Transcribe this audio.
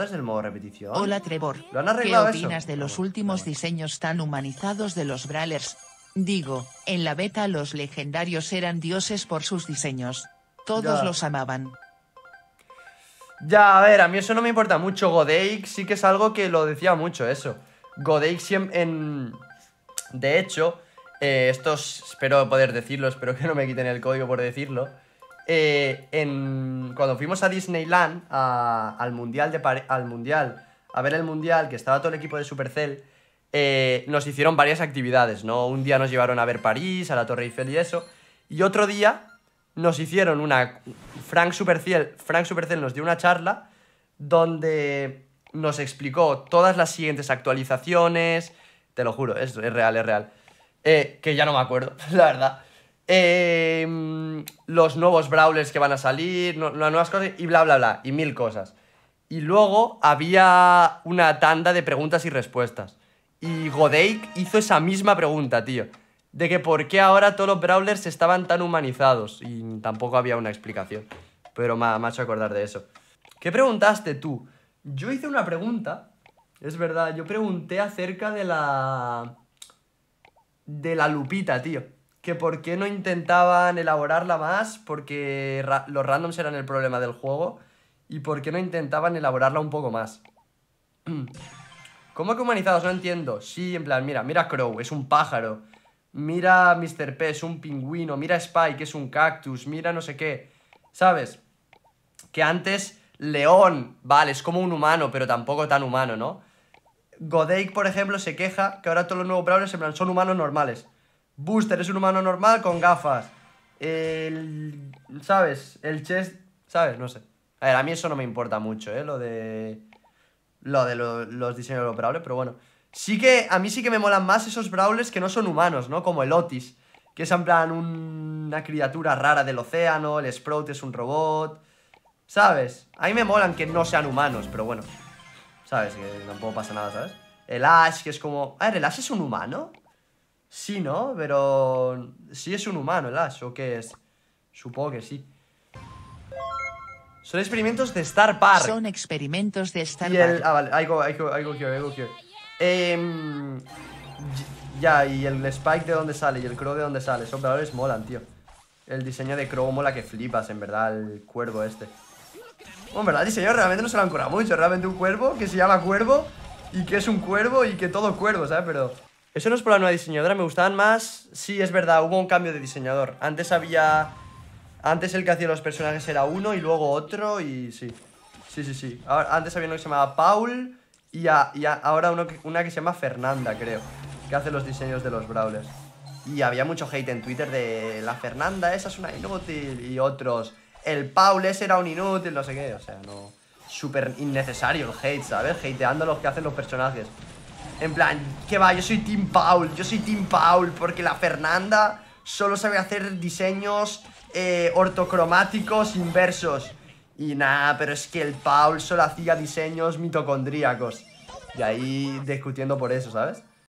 Desde el modo repetición. Hola Trevor. ¿Lo han ¿Qué opinas de los últimos diseños tan humanizados de los Brawlers? Digo, en la beta los legendarios eran dioses por sus diseños. Todos los amaban. Ya, a ver, a mí eso no me importa mucho. Godeik, sí que es algo que lo decía mucho, eso. Godeik, siempre en... De hecho, eh, estos, espero poder decirlo, espero que no me quiten el código por decirlo. Eh, en, cuando fuimos a Disneyland, al, mundial de al Mundial, a ver el Mundial, que estaba todo el equipo de Supercell, eh, nos hicieron varias actividades, ¿no? Un día nos llevaron a ver París, a la Torre Eiffel y eso, y otro día nos hicieron una... Frank Supercell, Frank Supercell nos dio una charla donde nos explicó todas las siguientes actualizaciones, te lo juro, es, real, es real, eh, que ya no me acuerdo, la verdad eh, los nuevos brawlers que van a salir, las nuevas cosas y bla, bla, bla, y mil cosas. Y luego había una tanda de preguntas y respuestas. Y Godeik hizo esa misma pregunta, tío. De que por qué ahora todos los brawlers estaban tan humanizados. Y tampoco había una explicación. Pero me ha hecho acordar de eso. ¿Qué preguntaste tú? Yo hice una pregunta. Es verdad, yo pregunté acerca de la... De la lupita, tío que por qué no intentaban elaborarla más, porque los randoms eran el problema del juego, y por qué no intentaban elaborarla un poco más. ¿Cómo que humanizados? No entiendo. Sí, en plan, mira, mira Crow, es un pájaro. Mira Mr. P, es un pingüino. Mira Spike, es un cactus. Mira no sé qué. ¿Sabes? Que antes León, vale, es como un humano, pero tampoco tan humano, ¿no? Godake, por ejemplo, se queja que ahora todos los nuevos brawlers en son humanos normales. Booster es un humano normal con gafas. El. ¿Sabes? El chest. ¿Sabes? No sé. A ver, a mí eso no me importa mucho, ¿eh? Lo de. Lo de los diseños de los brawlers, pero bueno. Sí que. A mí sí que me molan más esos brawlers que no son humanos, ¿no? Como el Otis. Que es en plan una criatura rara del océano. El Sprout es un robot. ¿Sabes? A mí me molan que no sean humanos, pero bueno. ¿Sabes? Que tampoco pasa nada, ¿sabes? El Ash, que es como. A ver, el Ash es un humano. Sí, ¿no? Pero... Sí es un humano el Ash, ¿o qué es? Supongo que sí. Son experimentos de Star Park. Son experimentos de Star y el... Ah, vale, algo, algo, algo que, algo que. Eh, ya, y el Spike de dónde sale y el Crow de dónde sale. Son valores molan, tío. El diseño de Crow mola que flipas, en verdad, el cuervo este. Bueno, en verdad, el diseño realmente no se lo han curado mucho. Realmente un cuervo que se llama cuervo y que es un cuervo y que todo cuervo, ¿sabes? Pero... Eso no es por la nueva diseñadora, me gustaban más. Sí, es verdad, hubo un cambio de diseñador. Antes había. Antes el que hacía los personajes era uno y luego otro y sí. Sí, sí, sí. antes había uno que se llamaba Paul y, ahora uno una que se llama Fernanda, creo, que hace los diseños de los Brawlers. Y había mucho hate en Twitter de la Fernanda, esa es una inútil y otros. El Paul ese era un inútil, no sé qué. O sea, no. Súper innecesario el hate, ¿sabes? Hateando a los que hacen los personajes. En plan, que va, yo soy Team Paul, yo soy Team Paul, porque la Fernanda solo sabe hacer diseños eh, ortocromáticos inversos. Y nada, pero es que el Paul solo hacía diseños mitocondríacos. Y ahí discutiendo por eso, ¿sabes?